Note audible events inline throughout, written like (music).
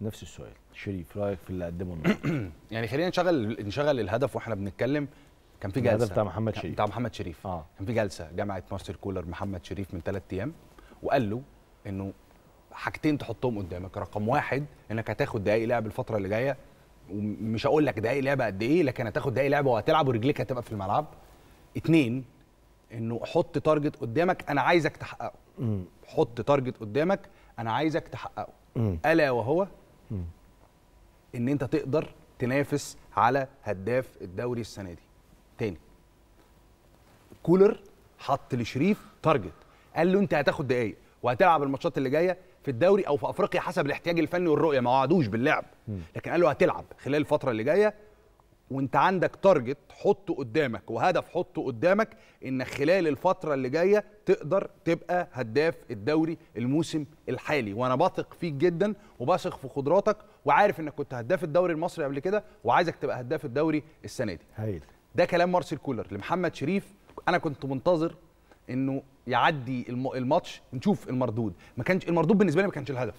نفس السؤال شريف رايك في اللي قدمه النهارده (clears throat) يعني خلينا نشغل نشغل الهدف واحنا بنتكلم كان في جلسه الهدف بتاع محمد شريف بتاع محمد شريف آه. كان في جلسه جامعه ماستر كولر محمد شريف من ثلاث ايام وقال له انه حاجتين تحطهم قدامك رقم واحد انك هتاخد دقايق لعب الفتره اللي جايه ومش هقول لك دقايق لعب قد ايه لكن هتاخد دقايق لعب وهتلعب ورجليك هتبقى في الملعب اتنين انه حط تارجت قدامك انا عايزك تحققه حط تارجت قدامك انا عايزك تحققه الا وهو ان انت تقدر تنافس على هداف الدوري السنه دي تاني كولر حط لشريف تارجت قال له انت هتاخد دقايق وهتلعب الماتشات اللي جايه في الدوري او في افريقيا حسب الاحتياج الفني والرؤيه ما وعدوش باللعب لكن قال له هتلعب خلال الفتره اللي جايه وانت عندك تارجت حطه قدامك وهدف حطه قدامك ان خلال الفتره اللي جايه تقدر تبقى هداف الدوري الموسم الحالي وانا بثق فيك جدا وبثق في قدراتك وعارف انك كنت هداف الدوري المصري قبل كده وعايزك تبقى هداف الدوري السنه دي هايل ده كلام مارسيل كولر لمحمد شريف انا كنت منتظر انه يعدي الماتش نشوف المردود ما كانش المردود بالنسبه لي ما كانش الهدف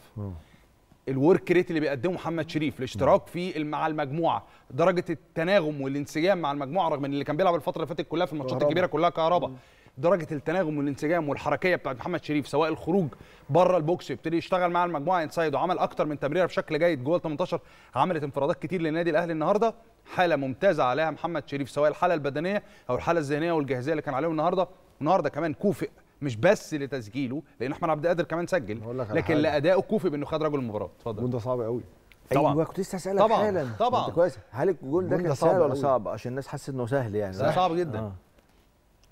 الورك ريت اللي بيقدمه محمد شريف الاشتراك في مع المجموعه درجه التناغم والانسجام مع المجموعه رغم ان اللي كان بيلعب الفتره اللي فاتت كلها في الماتشات الكبيره كلها كهربا درجه التناغم والانسجام والحركيه بتاعت محمد شريف سواء الخروج بره البوكس يبتدي يشتغل مع المجموعه انسايد وعمل اكتر من تمريره بشكل جيد جوه ال 18 عملت انفرادات كتير للنادي الاهلي النهارده حاله ممتازه عليها محمد شريف سواء الحاله البدنيه او الحاله الذهنيه والجاهزيه اللي كان عليهم النهارده النهارده كمان كوفئ مش بس لتسجيله لان احمد عبد القادر كمان سجل لكن لادائه كوفي بانه خد رجل المباراه اتفضل وده صعب قوي طبعا ايوه كنت لسه هسالك طبعا حالا طبعا كويس هل الجول ده كان سهل ولا صعب عشان الناس حست انه سهل يعني صح. صعب جدا آه.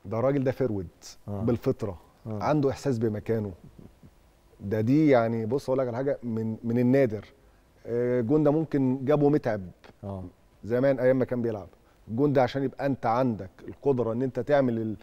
ده الراجل ده فرود آه. بالفطره آه. عنده احساس بمكانه ده دي يعني بص اقول لك على حاجه من من النادر الجون آه، ده ممكن جابه متعب آه. زمان ايام ما كان بيلعب الجون ده عشان يبقى انت عندك القدره ان انت تعمل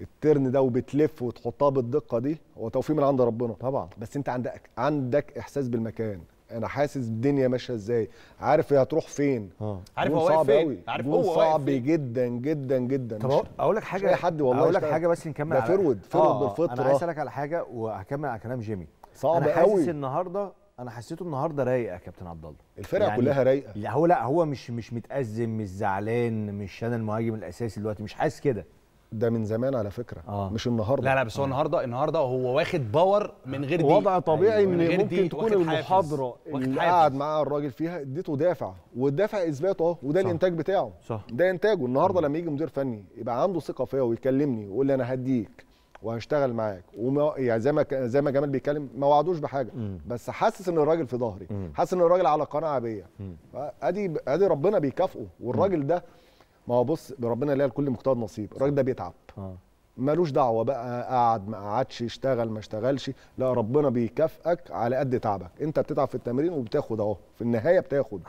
الترن ده وبتلف وتحطها بالدقه دي هو توفيق من عند ربنا طبعا بس انت عندك عندك احساس بالمكان انا حاسس الدنيا ماشيه ازاي عارف هي هتروح فين اه عارف هو صعب قوي عارف هو صعب فين. جدا جدا جدا طب اقول لك حاجه مش اي حد والله اقول لك حاجه بس نكمل ده فرود فرود بالفطره آه، انا عايز آه. اسالك على حاجه وهكمل على كلام جيمي صعب أنا قوي حاسس النهارده انا حسيته النهارده رايق يا كابتن عبد الله الفرقه يعني كلها رايقه لا هو لا هو مش مش متازم مش زعلان مش انا المهاجم الاساسي دلوقتي مش حاسس كده ده من زمان على فكره آه. مش النهارده لا لا بس هو النهارده النهارده هو واخد باور من غير دي وضع طبيعي أيوة. ان ممكن دي تكون المحاضره اللي قعد معاها الراجل فيها اديته دافع والدافع اثبات اهو وده صح. الانتاج بتاعه صح. ده انتاجه النهارده لما يجي مدير فني يبقى عنده ثقه فيا ويكلمني ويقول لي انا هديك وهشتغل معاك وما يعني زي ما زي ما جمال بيتكلم ما وعدوش بحاجه م. بس حاسس ان الراجل في ظهري حاسس ان الراجل على قناعه بيا ادي ادي ربنا بيكافئه والراجل ده ما هو بص ربنا ليه لكل مجتهد نصيب الراجل ده بيتعب آه. ملوش دعوه بقى قعد ما قعدش اشتغل ما اشتغلش لا ربنا بيكافئك على قد تعبك انت بتتعب في التمرين وبتاخد اهو في النهايه بتاخد